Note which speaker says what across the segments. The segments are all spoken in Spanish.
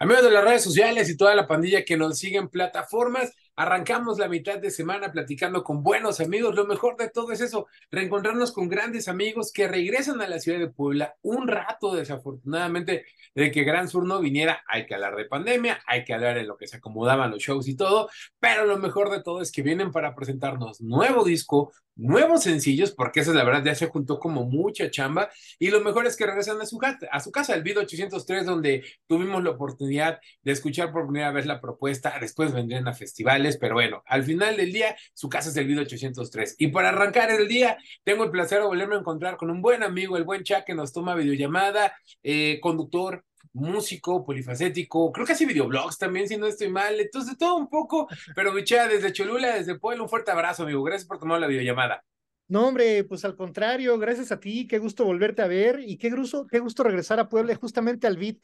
Speaker 1: Amigos de las redes sociales y toda la pandilla que nos siguen en plataformas, arrancamos la mitad de semana platicando con buenos amigos. Lo mejor de todo es eso, reencontrarnos con grandes amigos que regresan a la ciudad de Puebla. Un rato, desafortunadamente, de que Gran Sur no viniera, hay que hablar de pandemia, hay que hablar de lo que se acomodaban los shows y todo, pero lo mejor de todo es que vienen para presentarnos nuevo disco, nuevos sencillos, porque eso es la verdad, ya se juntó como mucha chamba, y lo mejor es que regresan a su, a su casa, el video 803, donde tuvimos la oportunidad de escuchar por primera vez la propuesta, después vendrían a festivales, pero bueno, al final del día, su casa es el video 803. Y para arrancar el día, tengo el placer de volverme a encontrar con un buen amigo, el buen chat que nos toma videollamada, eh, conductor, músico, polifacético, creo que hace videoblogs también, si no estoy mal, entonces todo un poco, pero mucha desde Cholula, desde Puebla, un fuerte abrazo, amigo, gracias por tomar la videollamada.
Speaker 2: No, hombre, pues al contrario, gracias a ti, qué gusto volverte a ver y qué gusto, qué gusto regresar a Puebla justamente al beat.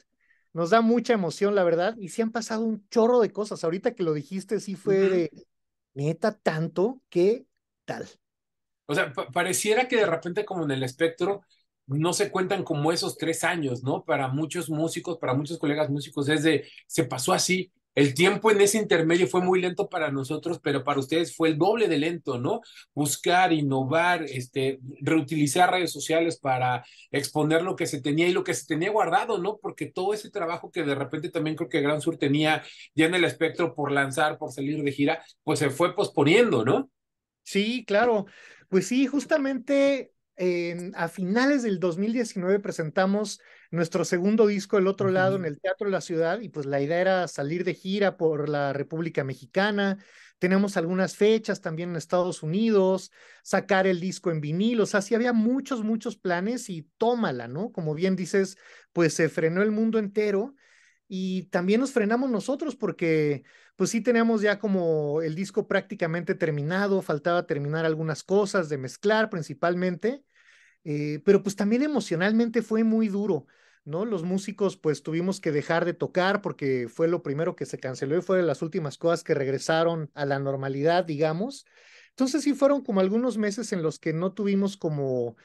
Speaker 2: Nos da mucha emoción, la verdad, y se han pasado un chorro de cosas. Ahorita que lo dijiste, sí fue de neta tanto, que tal? O
Speaker 1: sea, pareciera que de repente como en el espectro no se cuentan como esos tres años, ¿no? Para muchos músicos, para muchos colegas músicos, es de, se pasó así. El tiempo en ese intermedio fue muy lento para nosotros, pero para ustedes fue el doble de lento, ¿no? Buscar, innovar, este, reutilizar redes sociales para exponer lo que se tenía y lo que se tenía guardado, ¿no? Porque todo ese trabajo que de repente también creo que Gran Sur tenía ya en el espectro por lanzar, por salir de gira, pues se fue posponiendo, ¿no?
Speaker 2: Sí, claro. Pues sí, justamente a finales del 2019 presentamos nuestro segundo disco, El Otro Lado, en el Teatro de la Ciudad, y pues la idea era salir de gira por la República Mexicana. Tenemos algunas fechas también en Estados Unidos, sacar el disco en vinilo. o sea, sí había muchos, muchos planes y tómala, ¿no? Como bien dices, pues se frenó el mundo entero y también nos frenamos nosotros porque pues sí teníamos ya como el disco prácticamente terminado, faltaba terminar algunas cosas de mezclar principalmente, eh, pero pues también emocionalmente fue muy duro, ¿no? Los músicos pues tuvimos que dejar de tocar porque fue lo primero que se canceló y fue de las últimas cosas que regresaron a la normalidad, digamos. Entonces sí fueron como algunos meses en los que no tuvimos como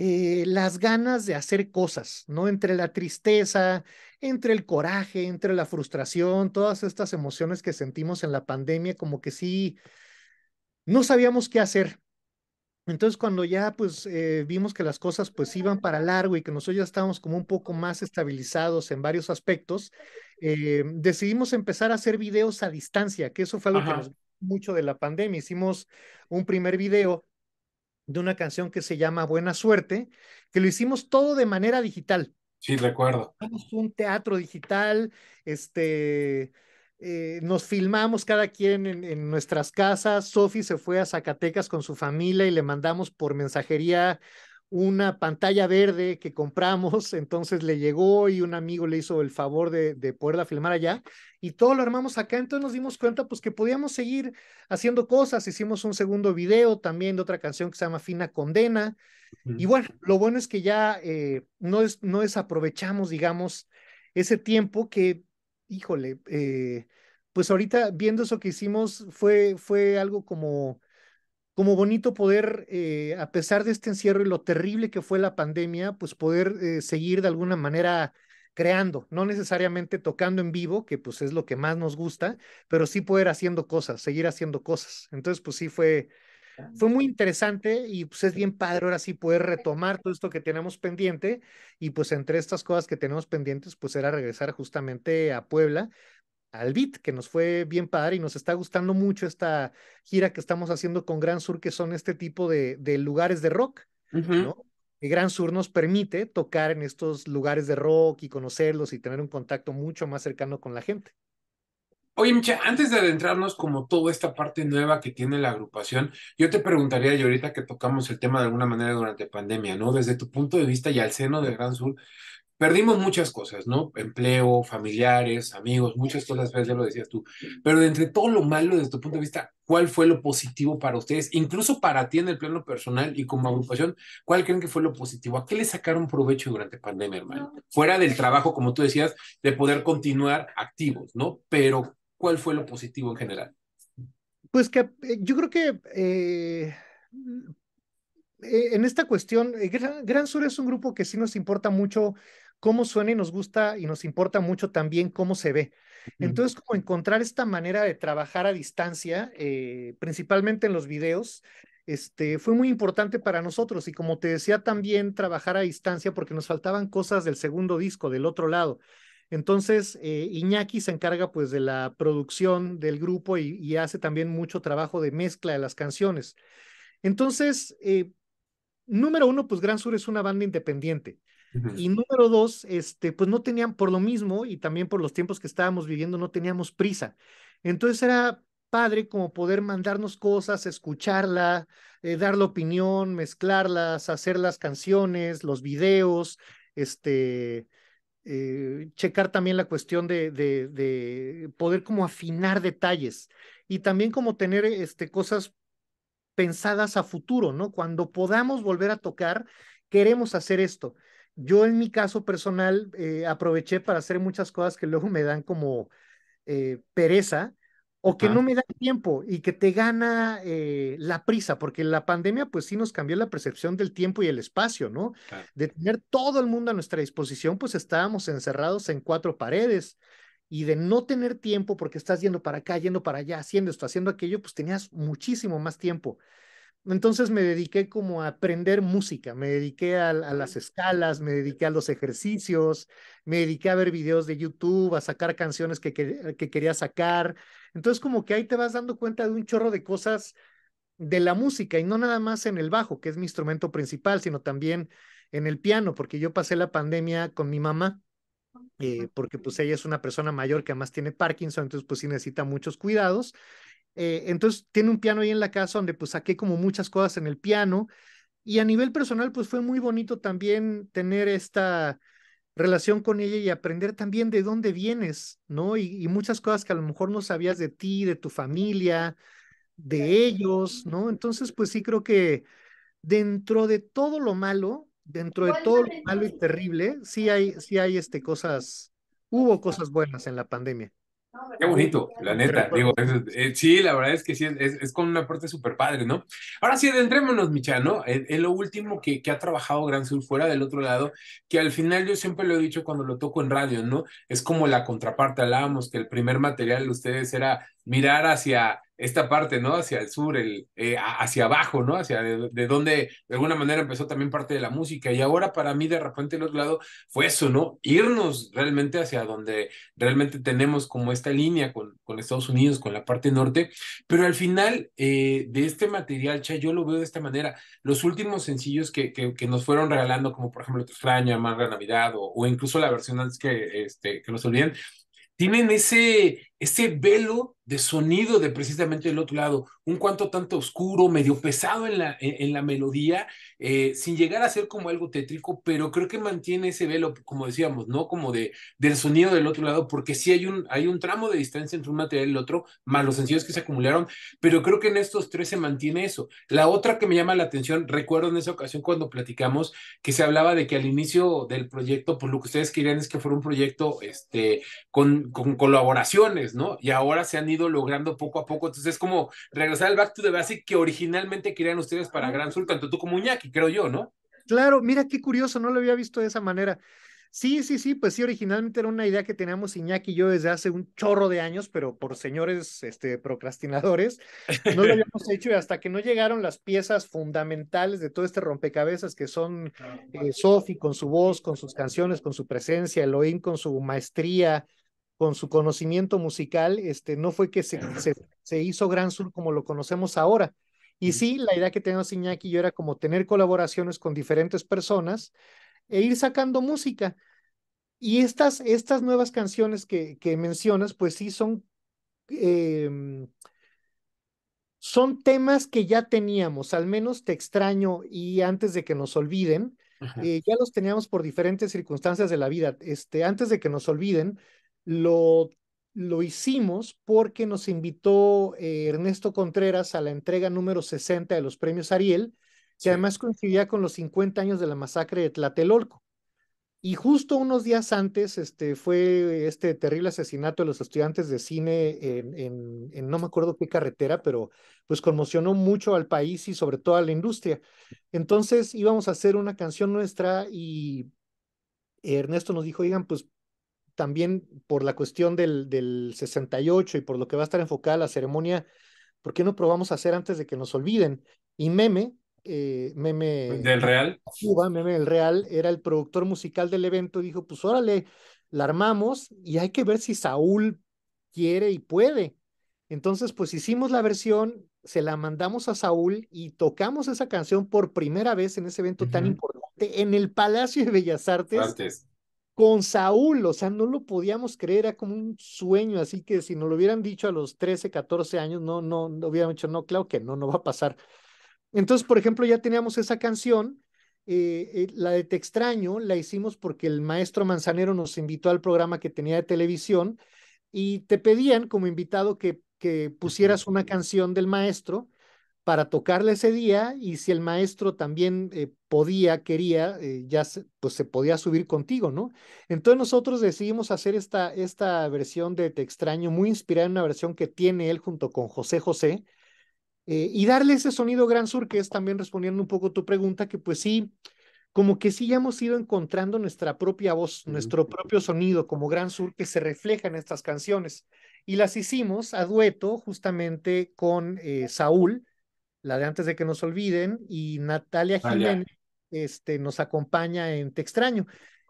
Speaker 2: eh, las ganas de hacer cosas, ¿no? Entre la tristeza, entre el coraje, entre la frustración, todas estas emociones que sentimos en la pandemia, como que sí, no sabíamos qué hacer. Entonces cuando ya pues eh, vimos que las cosas pues iban para largo y que nosotros ya estábamos como un poco más estabilizados en varios aspectos, eh, decidimos empezar a hacer videos a distancia, que eso fue algo que nos mucho de la pandemia. Hicimos un primer video de una canción que se llama Buena Suerte, que lo hicimos todo de manera digital. Sí, recuerdo. un teatro digital, este, eh, nos filmamos cada quien en nuestras casas. Sofi se fue a Zacatecas con su familia y le mandamos por mensajería una pantalla verde que compramos, entonces le llegó y un amigo le hizo el favor de, de, poderla filmar allá y todo lo armamos acá, entonces nos dimos cuenta pues que podíamos seguir haciendo cosas, hicimos un segundo video también de otra canción que se llama Fina Condena y bueno, lo bueno es que ya eh, no, es, no desaprovechamos, digamos, ese tiempo que, híjole, eh, pues ahorita viendo eso que hicimos fue, fue algo como como bonito poder, eh, a pesar de este encierro y lo terrible que fue la pandemia, pues poder eh, seguir de alguna manera creando, no necesariamente tocando en vivo, que pues es lo que más nos gusta, pero sí poder haciendo cosas, seguir haciendo cosas. Entonces, pues sí fue, fue muy interesante y pues es bien padre ahora sí poder retomar todo esto que tenemos pendiente y pues entre estas cosas que tenemos pendientes pues era regresar justamente a Puebla al beat, que nos fue bien padre y nos está gustando mucho esta gira que estamos haciendo con Gran Sur, que son este tipo de, lugares de rock, ¿no? Y Gran Sur nos permite tocar en estos lugares de rock y conocerlos y tener un contacto mucho más cercano con la gente.
Speaker 1: Oye, Micha, antes de adentrarnos como toda esta parte nueva que tiene la agrupación, yo te preguntaría, y ahorita que tocamos el tema de alguna manera durante pandemia, ¿no? Desde tu punto de vista y al seno de Gran Sur, perdimos muchas cosas, ¿no? Empleo, familiares, amigos, muchas cosas, ya lo decías tú. Pero de entre todo lo malo, desde tu punto de vista, ¿cuál fue lo positivo para ustedes? Incluso para ti en el plano personal y como agrupación, ¿cuál creen que fue lo positivo? ¿A qué le sacaron provecho durante pandemia, hermano? Fuera del trabajo, como tú decías, de poder continuar activos, ¿no? Pero, ¿cuál fue lo positivo en general?
Speaker 2: Pues que eh, yo creo que... Eh, eh, en esta cuestión, Gran, Sur es un grupo que sí nos importa mucho cómo suena y nos gusta y nos importa mucho también cómo se ve. Entonces, como encontrar esta manera de trabajar a distancia, eh, principalmente en los videos, este, fue muy importante para nosotros y como te decía también trabajar a distancia porque nos faltaban cosas del segundo disco, del otro lado. Entonces, eh, Iñaki se encarga pues de la producción del grupo y, hace también mucho trabajo de mezcla de las canciones. Entonces, eh, número uno, pues Gran Sur es una banda independiente. Y número dos, este, pues no tenían por lo mismo y también por los tiempos que estábamos viviendo, no teníamos prisa. Entonces era padre como poder mandarnos cosas, escucharla, eh, dar la opinión, mezclarlas, hacer las canciones, los videos, este, eh, checar también la cuestión de, de, de, poder como afinar detalles y también como tener este, cosas pensadas a futuro, ¿no? Cuando podamos volver a tocar, queremos hacer esto. Yo en mi caso personal eh, aproveché para hacer muchas cosas que luego me dan como eh, pereza o que no me dan tiempo y que te gana eh, la prisa, porque la pandemia pues sí nos cambió la percepción del tiempo y el espacio, ¿no? De tener todo el mundo a nuestra disposición, pues estábamos encerrados en cuatro paredes y de no tener tiempo porque estás yendo para acá, yendo para allá, haciendo esto, haciendo aquello, pues tenías muchísimo más tiempo. Entonces me dediqué como a aprender música, me dediqué a, las mm. escalas, me dediqué a los ejercicios, me dediqué a ver videos de YouTube, a sacar canciones que, que, quería sacar. Entonces como que ahí te vas dando cuenta de un chorro de cosas de la música y no nada más en el bajo, que es mi instrumento principal, sino también en el piano, porque yo pasé la pandemia con mi mamá, eh, porque pues ella es una persona mayor que además tiene Parkinson, entonces pues sí necesita muchos cuidados. Eh, entonces tiene un piano ahí en la casa donde pues saqué como muchas cosas en el piano. Y a nivel personal pues fue muy bonito también tener esta relación con ella y aprender también de dónde vienes, ¿no? Y, y muchas cosas que a lo mejor no sabías de ti, de tu familia, de ellos, ¿no? Entonces pues sí creo que dentro de todo lo malo, dentro de todo lo malo y terrible, sí hay, sí hay este, cosas, hubo cosas buenas en la pandemia.
Speaker 1: Qué bonito, la neta. Digo, eh, sí, la verdad es que sí, es, es con una parte súper padre, ¿no? Ahora sí, adentrémonos, Michano, ¿no? en lo último que, que, ha trabajado Gran Sur fuera del otro lado, que al final yo siempre lo he dicho cuando lo toco en radio, ¿no? Es como la contraparte, hablábamos que el primer material de ustedes era mirar hacia esta parte, ¿no? Hacia el sur, el, eh, hacia abajo, ¿no? Hacia de, donde de alguna manera empezó también parte de la música. Y ahora para mí de repente el otro lado fue eso, ¿no? Irnos realmente hacia donde realmente tenemos como esta línea con, con Estados Unidos, con la parte norte. Pero al final eh, de este material, Cha, yo lo veo de esta manera. Los últimos sencillos que, que, nos fueron regalando, como por ejemplo Te extraño, Amarga Navidad o, incluso la versión antes que, este, que nos olvidan, tienen ese ese velo de sonido de precisamente del otro lado, un cuanto tanto oscuro, medio pesado en la, en, la melodía, eh, sin llegar a ser como algo tétrico, pero creo que mantiene ese velo, como decíamos, ¿no? Como de, del sonido del otro lado, porque sí hay un, hay un tramo de distancia entre un material y el otro, más los sencillos que se acumularon, pero creo que en estos tres se mantiene eso. La otra que me llama la atención, recuerdo en esa ocasión cuando platicamos que se hablaba de que al inicio del proyecto, pues lo que ustedes querían es que fuera un proyecto este, con, con colaboraciones, y ahora se han ido logrando poco a poco. Entonces es como regresar al Back to the Basic que originalmente querían ustedes para Gran Sur, tanto tú como Iñaki, creo yo, ¿no?
Speaker 2: Claro, mira qué curioso, no lo había visto de esa manera. Sí, sí, sí, pues sí, originalmente era una idea que teníamos Iñaki y yo desde hace un chorro de años, pero por señores este, procrastinadores, no lo habíamos hecho y hasta que no llegaron las piezas fundamentales de todo este rompecabezas que son eh, Sophie Sofi con su voz, con sus canciones, con su presencia, Elohim con su maestría, con su conocimiento musical, este, no fue que se, se, hizo Gran Sur como lo conocemos ahora. Y sí, la idea que tenía Iñaki y yo era como tener colaboraciones con diferentes personas e ir sacando música. Y estas, estas nuevas canciones que, que mencionas, pues sí son, em, son temas que ya teníamos, al menos Te extraño y antes de que nos olviden, eh, ya los teníamos por diferentes circunstancias de la vida. Este, antes de que nos olviden, lo, lo hicimos porque nos invitó eh, Ernesto Contreras a la entrega número 60 de los premios Ariel, que además coincidía con los 50 años de la masacre de Tlatelolco. Y justo unos días antes este, fue este terrible asesinato de los estudiantes de cine en, en, no me acuerdo qué carretera, pero pues conmocionó mucho al país y sobre todo a la industria. Entonces íbamos a hacer una canción nuestra y Ernesto nos dijo, oigan, pues también por la cuestión del, del 68 y por lo que va a estar enfocada la ceremonia, ¿por qué no probamos a hacer antes de que nos olviden? Y Meme, eh, Meme... Pues, del Real. Cuba, Meme del Real, era el productor musical del evento, dijo, pues órale, la armamos y hay que ver si Saúl quiere y puede. Entonces, pues hicimos la versión, se la mandamos a Saúl y tocamos esa canción por primera vez en ese evento tan importante en el Palacio de Bellas Artes con Saúl, o sea, no lo podíamos creer, era como un sueño, así que si nos lo hubieran dicho a los 13, 14 años, no, no, no hubieran dicho, no, claro que no, no va a pasar. Entonces, por ejemplo, ya teníamos esa canción, eh, eh, la de Te extraño, la hicimos porque el maestro Manzanero nos invitó al programa que tenía de televisión y te pedían como invitado que pusieras una canción del maestro para tocarle ese día y si el maestro también eh, podía, quería, eh, ya pues se podía subir contigo, ¿no? Entonces nosotros decidimos hacer esta, esta versión de Te extraño, muy inspirada en una versión que tiene él junto con José José, eh, y darle ese sonido Gran Sur, que es también respondiendo un poco tu pregunta, que pues sí, como que sí ya hemos ido encontrando nuestra propia voz, nuestro propio sonido como Gran Sur que se refleja en estas canciones. Y las hicimos a dueto justamente con Saúl, la de antes de que nos olviden, y Natalia ah, Jiménez este, nos acompaña en Te extraño.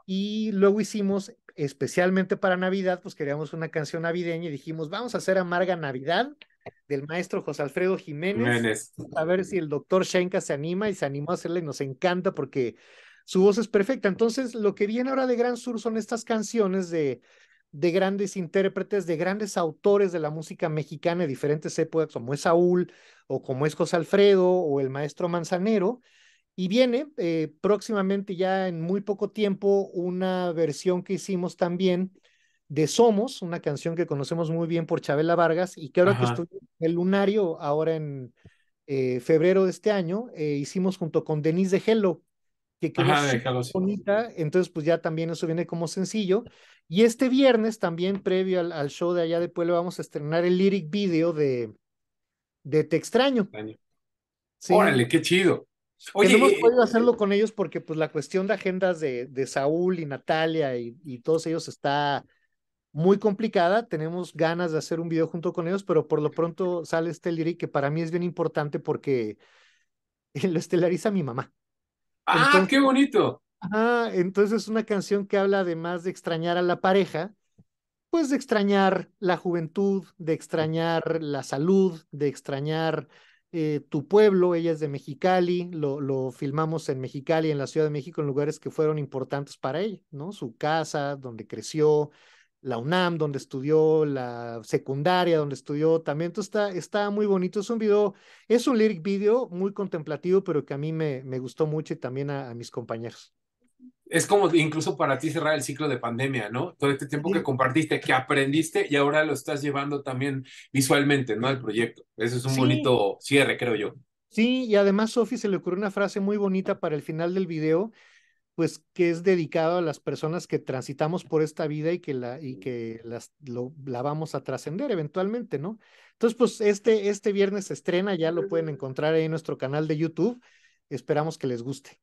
Speaker 2: Y luego hicimos, especialmente para Navidad, pues queríamos una canción navideña y dijimos, vamos a hacer Amarga Navidad del maestro José Alfredo Jiménez. A ver si el doctor Shenka se anima y se animó a hacerla y nos encanta porque su voz es perfecta. Entonces, lo que viene ahora de Gran Sur son estas canciones de, de grandes intérpretes, de grandes autores de la música mexicana de diferentes épocas, como es Saúl, o como es José Alfredo o el maestro Manzanero. Y viene eh, próximamente, ya en muy poco tiempo, una versión que hicimos también de Somos, una canción que conocemos muy bien por Chabela Vargas y que ahora que estuve en el Lunario, ahora en eh, febrero de este año, eh, hicimos junto con Denise de Hello, que es bonita, entonces pues ya también eso viene como sencillo. Y este viernes también, previo al, show de allá de Puebla, vamos a estrenar el lyric video de, de Te extraño.
Speaker 1: Sí. Órale, qué chido.
Speaker 2: hemos podido hacerlo con ellos porque pues la cuestión de agendas de, de Saúl y Natalia y, todos ellos está muy complicada. Tenemos ganas de hacer un video junto con ellos, pero por lo pronto sale este lyric que para mí es bien importante porque lo estelariza mi mamá.
Speaker 1: ¡Ah, qué bonito!
Speaker 2: Ah, entonces es una canción que habla además de extrañar a la pareja, pues de extrañar la juventud, de extrañar la salud, de extrañar eh, tu pueblo, ella es de Mexicali, lo, filmamos en Mexicali, en la Ciudad de México, en lugares que fueron importantes para ella, ¿no? Su casa, donde creció, la UNAM, donde estudió, la secundaria, donde estudió también, entonces está, está muy bonito, es un video, es un lyric video muy contemplativo, pero que a mí me, me gustó mucho y también a mis compañeros
Speaker 1: es como incluso para ti cerrar el ciclo de pandemia, ¿no? Todo este tiempo que compartiste, que aprendiste y ahora lo estás llevando también visualmente, ¿no? Al proyecto. Eso es un bonito cierre, creo yo.
Speaker 2: Sí, y además Sofi se le ocurrió una frase muy bonita para el final del video, pues que es dedicado a las personas que transitamos por esta vida y que la, y que las, la vamos a trascender eventualmente, ¿no? Entonces, pues este, este viernes se estrena, ya lo pueden encontrar ahí en nuestro canal de YouTube. Esperamos que les guste.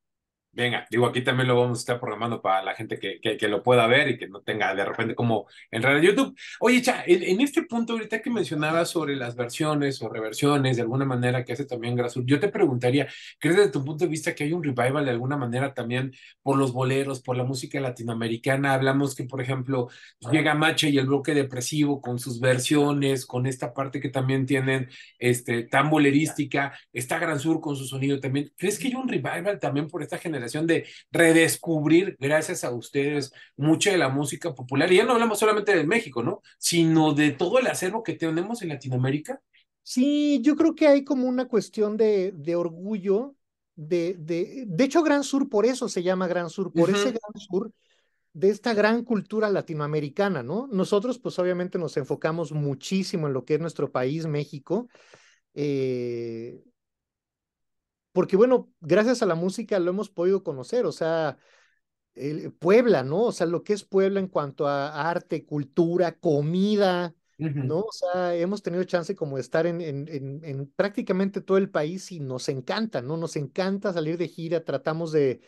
Speaker 1: Venga, digo, aquí también lo vamos a estar programando para la gente que, que, lo pueda ver y que no tenga de repente como en a YouTube. Oye, Cha, en, este punto ahorita que mencionabas sobre las versiones o reversiones de alguna manera que hace también Grasur, yo te preguntaría, ¿crees desde tu punto de vista que hay un revival de alguna manera también por los boleros, por la música latinoamericana? Hablamos que, por ejemplo, pues, llega Mache y el bloque depresivo con sus versiones, con esta parte que también tienen este, tan bolerística, está Gran Sur con su sonido también. ¿Crees que hay un revival también por esta generación? de redescubrir, gracias a ustedes, mucha de la música popular. Y ya no hablamos solamente de México, ¿no? Sino de todo el acervo que tenemos en Latinoamérica.
Speaker 2: Sí, yo creo que hay como una cuestión de, orgullo. De, de, de hecho, Gran Sur por eso se llama Gran Sur, por ese Gran Sur de esta gran cultura latinoamericana, ¿no? Nosotros, pues obviamente nos enfocamos muchísimo en lo que es nuestro país, México. Eh, porque bueno, gracias a la música lo hemos podido conocer, o sea, Puebla, ¿no? O sea, lo que es Puebla en cuanto a arte, cultura, comida, ¿no? O sea, hemos tenido chance como de estar en, prácticamente todo el país y nos encanta, ¿no? Nos encanta salir de gira, tratamos de...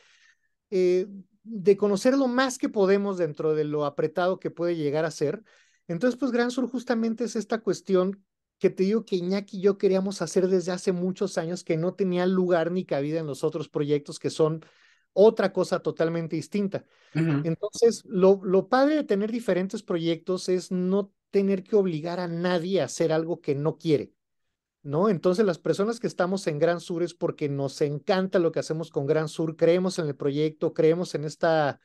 Speaker 2: Eh, de conocer lo más que podemos dentro de lo apretado que puede llegar a ser. Entonces, pues Gran Sur justamente es esta cuestión que te digo que Iñaki y yo queríamos hacer desde hace muchos años que no tenía lugar ni cabida en los otros proyectos que son otra cosa totalmente distinta. Entonces, lo, lo padre de tener diferentes proyectos es no tener que obligar a nadie a hacer algo que no quiere. ¿No? Entonces las personas que estamos en Gran Sur es porque nos encanta lo que hacemos con Gran Sur, creemos en el proyecto, creemos en esta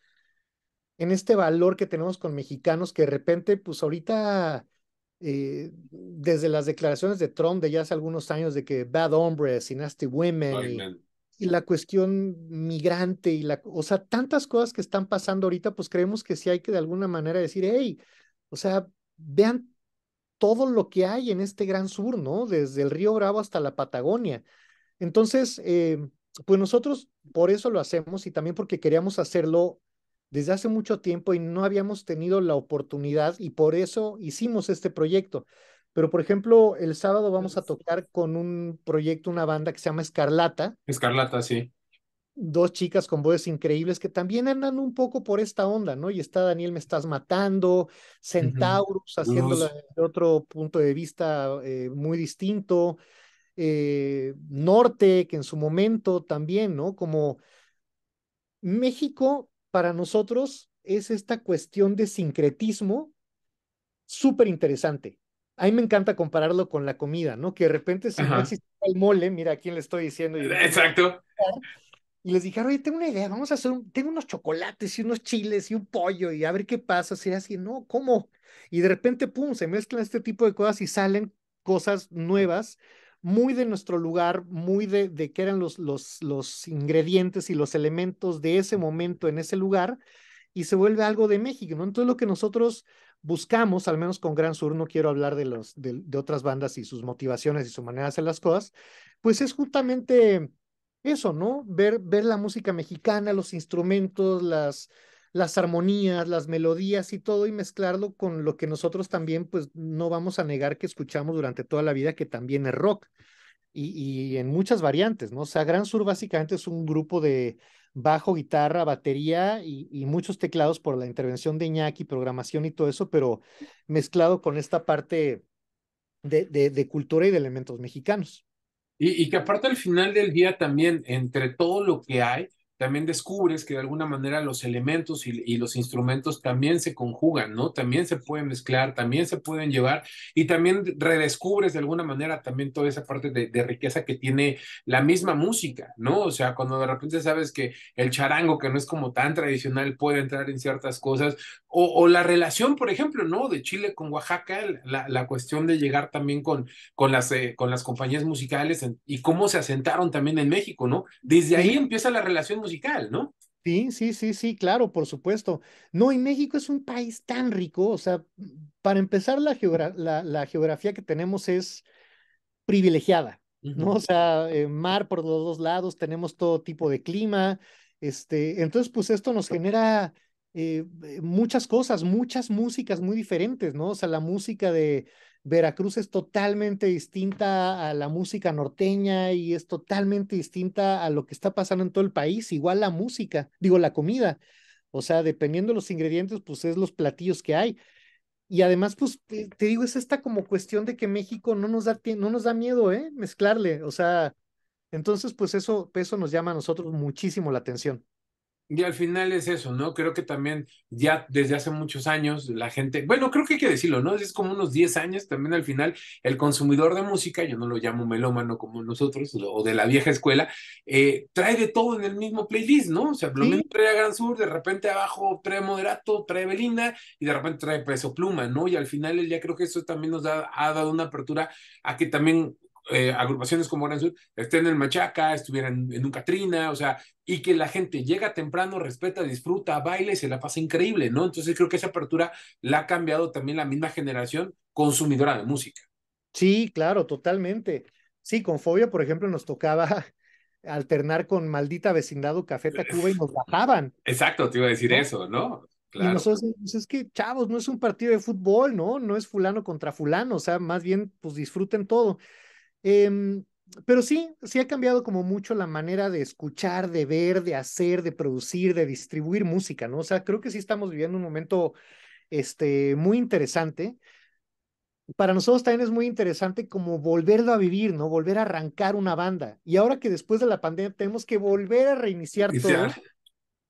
Speaker 2: en este valor que tenemos con mexicanos que de repente pues ahorita eh, desde las declaraciones de Trump de ya hace algunos años de que bad hombres y nasty women y, la cuestión migrante y la, o sea, tantas cosas que están pasando ahorita, pues creemos que sí hay que de alguna manera decir, hey, o sea, vean todo lo que hay en este gran sur, ¿no? Desde el río Bravo hasta la Patagonia. Entonces, eh, pues nosotros por eso lo hacemos y también porque queríamos hacerlo desde hace mucho tiempo y no habíamos tenido la oportunidad y por eso hicimos este proyecto. Pero, por ejemplo, el sábado vamos a tocar con un proyecto, una banda que se llama Escarlata.
Speaker 1: Escarlata, sí.
Speaker 2: Dos chicas con voces increíbles que también andan un poco por esta onda, ¿no? Y está Daniel Me Estás Matando, Centaurus, haciendo otro punto de vista eh, muy distinto. Eh, norte, que en su momento también, ¿no? Como México para nosotros es esta cuestión de sincretismo súper interesante. A mí me encanta compararlo con la comida, ¿no? Que de repente si no el mole, mira a quién le estoy diciendo. Exacto. Y les dije, oye, tengo una idea, vamos a hacer, tengo unos chocolates y unos chiles y un pollo y a ver qué pasa. si así, no, ¿cómo? Y de repente, pum, se mezclan este tipo de cosas y salen cosas nuevas muy de nuestro lugar, muy de, de que eran los, los, los ingredientes y los elementos de ese momento en ese lugar, y se vuelve algo de México, ¿no? Entonces lo que nosotros buscamos, al menos con Gran Sur, no quiero hablar de, los, de, otras bandas y sus motivaciones y su manera de hacer las cosas, pues es justamente eso, ¿no? Ver, ver la música mexicana, los instrumentos, las, las armonías, las melodías y todo y mezclarlo con lo que nosotros también pues no vamos a negar que escuchamos durante toda la vida que también es rock y, en muchas variantes, ¿no? O sea, Gran Sur básicamente es un grupo de bajo, guitarra, batería y, muchos teclados por la intervención de Ñaki, programación y todo eso, pero mezclado con esta parte de, cultura y de elementos mexicanos.
Speaker 1: Y, y, que aparte al final del día también, entre todo lo que hay, también descubres que de alguna manera los elementos y, los instrumentos también se conjugan, ¿no? También se pueden mezclar, también se pueden llevar y también redescubres de alguna manera también toda esa parte de, riqueza que tiene la misma música, ¿no? O sea, cuando de repente sabes que el charango, que no es como tan tradicional, puede entrar en ciertas cosas, o, la relación, por ejemplo, ¿no? De Chile con Oaxaca, la, la cuestión de llegar también con, con, las, eh, con las compañías musicales y cómo se asentaron también en México, ¿no? Desde ahí empieza la relación musical ¿no?
Speaker 2: Sí, sí, sí, sí, claro, por supuesto. No, y México es un país tan rico, o sea, para empezar, la, geografía que tenemos es privilegiada, ¿no? O sea, eh, mar por los dos lados, tenemos todo tipo de clima, este, entonces, pues esto nos genera eh, muchas cosas, muchas músicas muy diferentes, ¿no? O sea, la música de, Veracruz es totalmente distinta a la música norteña y es totalmente distinta a lo que está pasando en todo el país, igual la música, digo la comida, o sea, dependiendo de los ingredientes, pues es los platillos que hay. Y además, pues te, te digo, es esta como cuestión de que México no nos da, no nos da miedo, ¿eh? Mezclarle, o sea, entonces, pues eso, eso nos llama a nosotros muchísimo la atención.
Speaker 1: Y al final es eso, ¿no? Creo que también ya desde hace muchos años la gente, bueno, creo que hay que decirlo, ¿no? Es como unos 10 años también al final el consumidor de música, yo no lo llamo melómano como nosotros, o de la vieja escuela, eh, trae de todo en el mismo playlist, ¿no? O sea, lo trae a Gran Sur, de repente abajo trae Moderato, trae Belinda y de repente trae Peso Pluma, ¿no? Y al final ya creo que eso también nos da, ha dado una apertura a que también eh, agrupaciones como Gran Sur estén en Machaca, estuvieran en un Catrina, o sea, y que la gente llega temprano, respeta, disfruta, baile, se la pasa increíble, ¿no? Entonces creo que esa apertura la ha cambiado también la misma generación consumidora de música.
Speaker 2: Sí, claro, totalmente. Sí, con Fobia, por ejemplo, nos tocaba alternar con Maldita Vecindad o Café Tacuba y nos bajaban.
Speaker 1: Exacto, te iba a decir eso, ¿no?
Speaker 2: Claro. Y nosotros, es que, chavos, no es un partido de fútbol, ¿no? No es fulano contra fulano, o sea, más bien, pues disfruten todo. Em, pero sí, sí ha cambiado como mucho la manera de escuchar, de ver, de hacer, de producir, de distribuir música, ¿no? O sea, creo que sí estamos viviendo un momento este, muy interesante. Para nosotros también es muy interesante como volverlo a vivir, ¿no? Volver a arrancar una banda. Y ahora que después de la pandemia tenemos que volver a reiniciar, todo.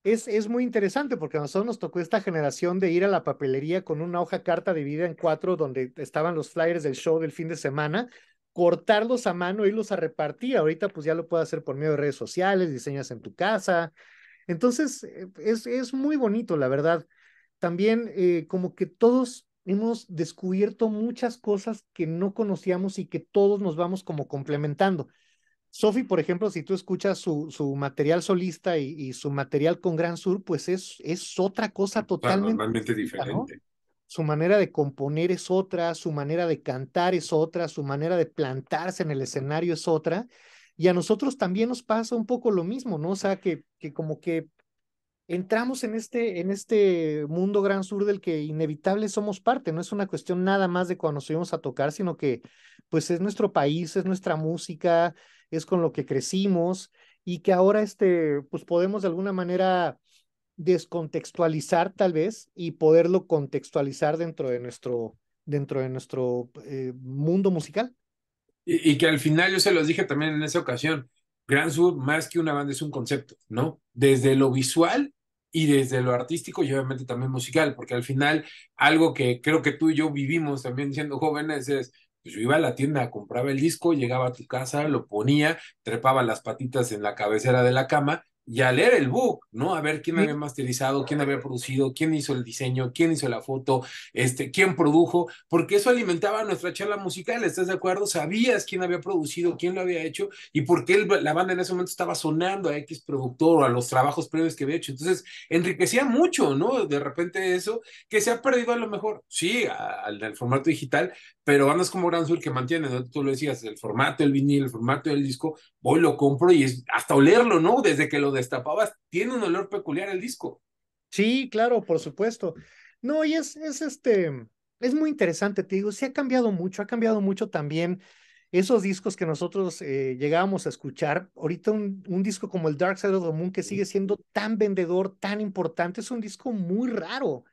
Speaker 2: Es, es, muy interesante porque a nosotros nos tocó esta generación de ir a la papelería con una hoja carta dividida en cuatro donde estaban los flyers del show del fin de semana cortarlos a mano, irlos a repartir. Ahorita pues ya lo puedo hacer por medio de redes sociales, diseñas en tu casa. Entonces, eh, es, es muy bonito, la verdad. También eh, como que todos hemos descubierto muchas cosas que no conocíamos y que todos nos vamos como complementando. Sofi, por ejemplo, si tú escuchas su, su material solista y, su material con Gran Sur, pues es, es otra cosa totalmente, diferente su manera de componer es otra, su manera de cantar es otra, su manera de plantarse en el escenario es otra. Y a nosotros también nos pasa un poco lo mismo, ¿no? O sea, que, que como que entramos en este, en este mundo gran sur del que inevitable somos parte, no es una cuestión nada más de cuando nos íbamos a tocar, sino que pues es nuestro país, es nuestra música, es con lo que crecimos y que ahora este, pues podemos de alguna manera descontextualizar tal vez y poderlo contextualizar dentro de nuestro, dentro de nuestro eh, mundo musical.
Speaker 1: Y, que al final yo se los dije también en esa ocasión, Gran Sur más que una banda es un concepto, ¿no? Desde lo visual y desde lo artístico y obviamente también musical, porque al final algo que creo que tú y yo vivimos también siendo jóvenes es, pues, yo iba a la tienda, compraba el disco, llegaba a tu casa, lo ponía, trepaba las patitas en la cabecera de la cama y a leer el book, ¿no? A ver quién había masterizado, quién había producido, quién hizo el diseño, quién hizo la foto, este, quién produjo, porque eso alimentaba nuestra charla musical, ¿estás de acuerdo? Sabías quién había producido, quién lo había hecho y por qué la banda en ese momento estaba sonando a X productor o a los trabajos previos que había hecho. Entonces, enriquecía mucho, ¿no? De repente eso, que se ha perdido a lo mejor, sí, al, del formato digital, pero bandas como Gran que mantiene, tú lo decías, el formato del vinil, el formato del disco, voy, lo compro y hasta olerlo, ¿no? Desde que lo destapabas, tiene un olor peculiar el disco.
Speaker 2: Sí, claro, por supuesto. No, y es, es este, es muy interesante, te digo, sí ha cambiado mucho, ha cambiado mucho también esos discos que nosotros eh, llegábamos a escuchar. Ahorita un, disco como el Dark Side of the Moon, que sigue siendo tan vendedor, tan importante, es un disco muy raro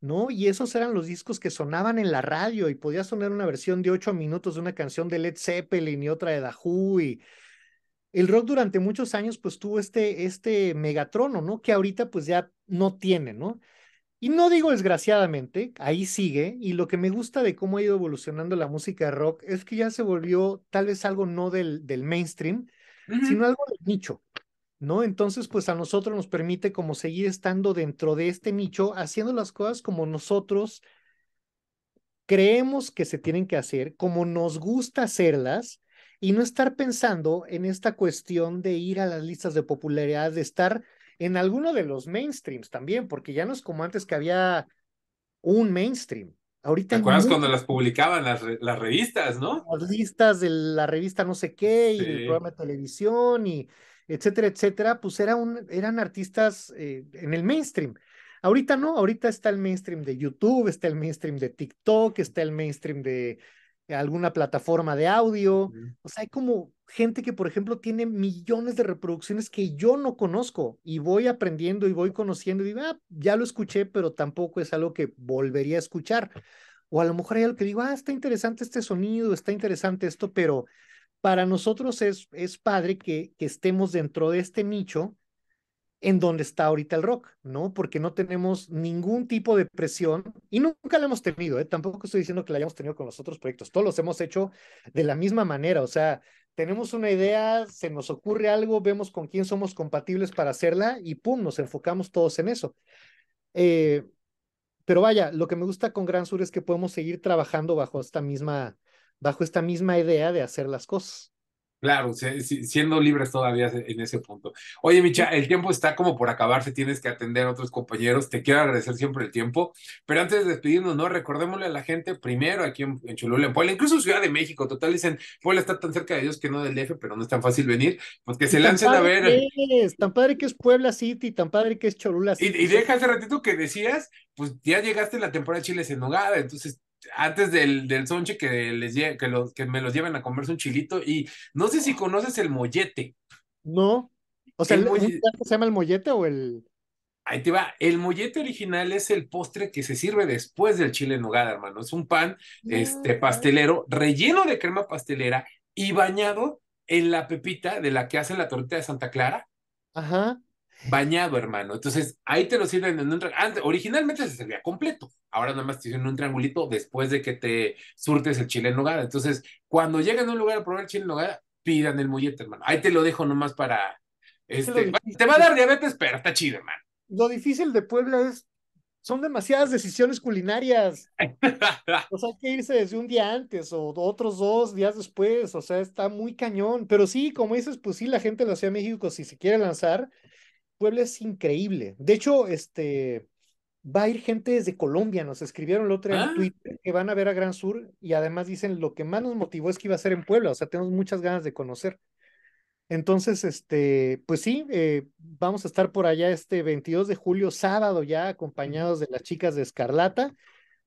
Speaker 2: ¿no? Y esos eran los discos que sonaban en la radio y podía sonar una versión de ocho minutos de una canción de Led Zeppelin y otra de Dahoo y el rock durante muchos años pues tuvo este, este megatrono, ¿no? Que ahorita pues ya no tiene, ¿no? Y no digo desgraciadamente, ahí sigue, y lo que me gusta de cómo ha ido evolucionando la música de rock es que ya se volvió tal vez algo no del, del mainstream, sino algo del nicho, ¿no? Entonces, pues a nosotros nos permite como seguir estando dentro de este nicho, haciendo las cosas como nosotros creemos que se tienen que hacer, como nos gusta hacerlas, y no estar pensando en esta cuestión de ir a las listas de popularidad, de estar en alguno de los mainstreams también, porque ya no es como antes que había un mainstream, Ahorita. ¿Te acuerdas cuando
Speaker 1: las publicaban las, revistas, no?
Speaker 2: Las listas de la revista no sé qué y el programa de televisión y etcétera, etcétera, pues era eran artistas eh, en el mainstream. Ahorita no, ahorita está el mainstream de YouTube, está el mainstream de TikTok, está el mainstream de eh, alguna plataforma de audio. O sea, hay como gente que, por ejemplo, tiene millones de reproducciones que yo no conozco y voy aprendiendo y voy conociendo y digo, ah, ya lo escuché, pero tampoco es algo que volvería a escuchar. O a lo mejor hay algo que digo, ah, está interesante este sonido, está interesante esto, pero para nosotros es, es padre que, que estemos dentro de este nicho en donde está ahorita el rock, ¿no? Porque no tenemos ningún tipo de presión y nunca la hemos tenido, ¿eh? Tampoco estoy diciendo que la hayamos tenido con los otros proyectos, todos los hemos hecho de la misma manera, o sea, tenemos una idea, se nos ocurre algo, vemos con quién somos compatibles para hacerla y ¡pum!, nos enfocamos todos en eso. Eh, pero vaya, lo que me gusta con Gran Sur es que podemos seguir trabajando bajo esta misma, bajo esta misma idea de hacer las cosas.
Speaker 1: Claro, siendo libres todavía en ese punto. Oye, Micha, el tiempo está como por acabarse, tienes que atender a otros compañeros, te quiero agradecer siempre el tiempo, pero antes de despedirnos, ¿no? Recordémosle a la gente primero aquí en, Cholula, en Puebla, incluso Ciudad de México, total, dicen, Puebla está tan cerca de ellos que no del DF, pero no es tan fácil venir, pues que se lancen a ver.
Speaker 2: Es, tan padre que es Puebla City, tan padre que es Cholula City. Y, deja
Speaker 1: ese ratito que decías, pues ya llegaste la temporada de Chile en Nogada, entonces antes del, del sonche que, les, que, que me los lleven a comerse un chilito. Y no sé si conoces el mollete.
Speaker 2: No. O sea, el, mollete se llama el mollete o el...?
Speaker 1: Ahí te va. El mollete original es el postre que se sirve después del chile en hermano. Es un pan ah. este, pastelero relleno de crema pastelera y bañado en la pepita de la que hacen la torreta de Santa Clara. Ajá bañado, hermano. Entonces, ahí te lo sirven en un originalmente se servía completo. Ahora nada más te sirven un triangulito después de que te surtes el chile en nogada. Entonces, cuando llegan a un lugar a probar chile en nogada, pidan el mollete, hermano. Ahí te lo dejo nomás para... Este, te va a dar diabetes, pero está chido, hermano.
Speaker 2: Lo difícil de Puebla es... Son demasiadas decisiones culinarias. o sea, hay que irse desde un día antes o otros dos días después. O sea, está muy cañón. Pero sí, como dices, pues sí, la gente de la Ciudad de México, si se quiere lanzar, Puebla es increíble. De hecho, este va a ir gente desde Colombia, nos escribieron el otro día en ah. Twitter que van a ver a Gran Sur y además dicen lo que más nos motivó es que iba a ser en Puebla, o sea, tenemos muchas ganas de conocer. Entonces, este, pues sí, eh, vamos a estar por allá este 22 de julio, sábado ya, acompañados de las chicas de Escarlata,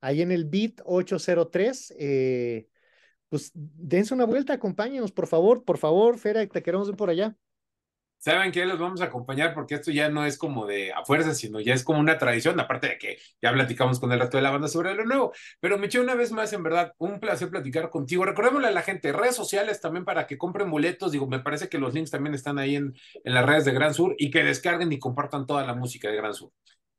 Speaker 2: ahí en el BIT 803. Eh, pues dense una vuelta, acompáñenos, por favor, por favor, Fera, te queremos ver por allá.
Speaker 1: ¿saben ahí Los vamos a acompañar porque esto ya no es como de a fuerza, sino ya es como una tradición, aparte de que ya platicamos con el resto de la banda sobre lo nuevo. Pero Miche, una vez más, en verdad, un placer platicar contigo. Recordémosle a la gente, redes sociales también para que compren boletos, digo, me parece que los links también están ahí en, en las redes de Gran Sur y que descarguen y compartan toda la música de Gran Sur.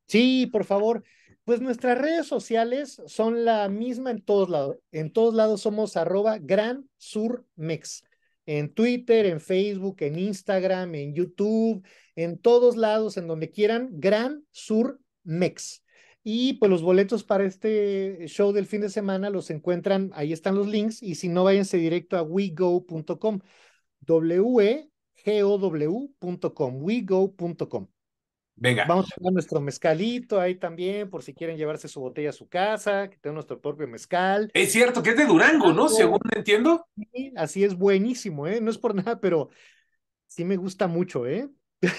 Speaker 2: Sí, por favor. Pues nuestras redes sociales son la misma en todos lados. En todos lados somos arroba Gran Sur Mex en Twitter, en Facebook, en Instagram, en YouTube, en todos lados, en donde quieran, Gran Sur Mex. Y pues los boletos para este show del fin de semana los encuentran, ahí están los links, y si no, váyanse directo a wego.com, w -E -G -O wcom wego.com. Venga. Vamos a llevar nuestro mezcalito ahí también, por si quieren llevarse su botella a su casa, que tenga nuestro propio mezcal. Es cierto, que es de Durango, ¿no? Según entiendo. Sí, así es buenísimo, ¿eh? No es por nada, pero sí me gusta mucho, ¿eh?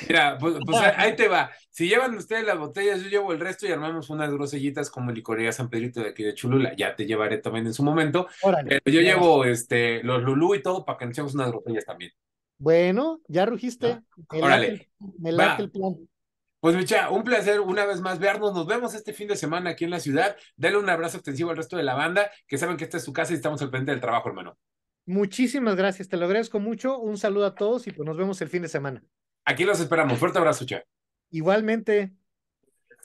Speaker 1: Mira, pues, pues ahí te va. Si llevan ustedes las botellas, yo llevo el resto y armamos unas grosellitas como licoría San Pedrito de aquí de Chulula. Ya te llevaré también en su momento. pero yo llevo este, los Lulú y todo para que nos unas botellas también.
Speaker 2: Bueno, ya rugiste. Ah, órale. me late el plan.
Speaker 1: Pues Micha, un placer una vez más vernos. Nos vemos este fin de semana aquí en la ciudad. Dale un abrazo extensivo al resto de la banda, que saben que esta es su casa y estamos al pendiente del trabajo, hermano.
Speaker 2: Muchísimas gracias, te lo agradezco mucho. Un saludo a todos y pues nos vemos el fin de semana.
Speaker 1: Aquí los esperamos. Fuerte abrazo, Cha.
Speaker 2: Igualmente.